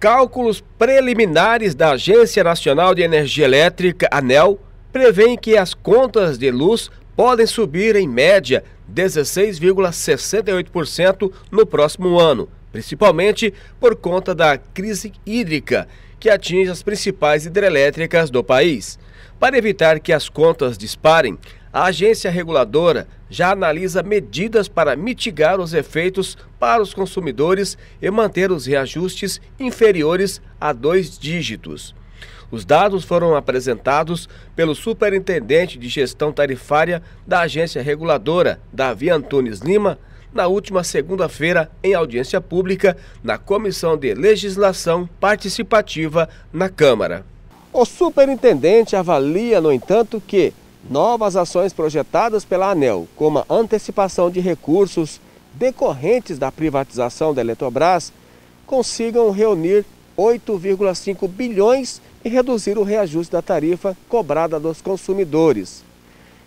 Cálculos preliminares da Agência Nacional de Energia Elétrica, ANEL, prevêem que as contas de luz podem subir em média 16,68% no próximo ano, principalmente por conta da crise hídrica que atinge as principais hidrelétricas do país. Para evitar que as contas disparem, a agência reguladora já analisa medidas para mitigar os efeitos para os consumidores e manter os reajustes inferiores a dois dígitos. Os dados foram apresentados pelo superintendente de gestão tarifária da agência reguladora, Davi Antunes Lima, na última segunda-feira, em audiência pública, na Comissão de Legislação Participativa na Câmara. O superintendente avalia, no entanto, que novas ações projetadas pela ANEL, como a antecipação de recursos decorrentes da privatização da Eletrobras, consigam reunir 8,5 bilhões e reduzir o reajuste da tarifa cobrada dos consumidores.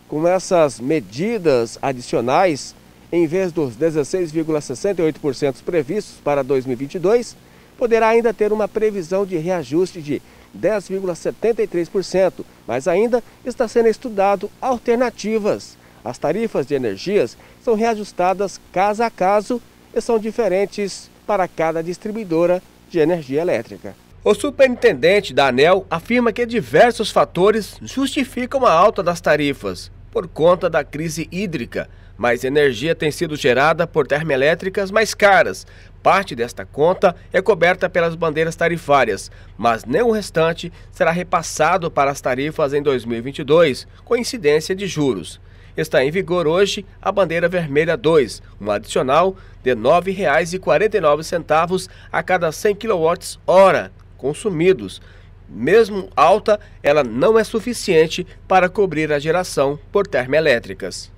Com essas medidas adicionais, em vez dos 16,68% previstos para 2022, poderá ainda ter uma previsão de reajuste de 10,73%, mas ainda está sendo estudado alternativas. As tarifas de energias são reajustadas caso a caso e são diferentes para cada distribuidora de energia elétrica. O superintendente da ANEL afirma que diversos fatores justificam a alta das tarifas por conta da crise hídrica mas energia tem sido gerada por termoelétricas mais caras. Parte desta conta é coberta pelas bandeiras tarifárias, mas nem o restante será repassado para as tarifas em 2022, coincidência de juros. Está em vigor hoje a bandeira vermelha 2, um adicional de R$ 9,49 a cada 100 kWh consumidos. Mesmo alta, ela não é suficiente para cobrir a geração por termoelétricas.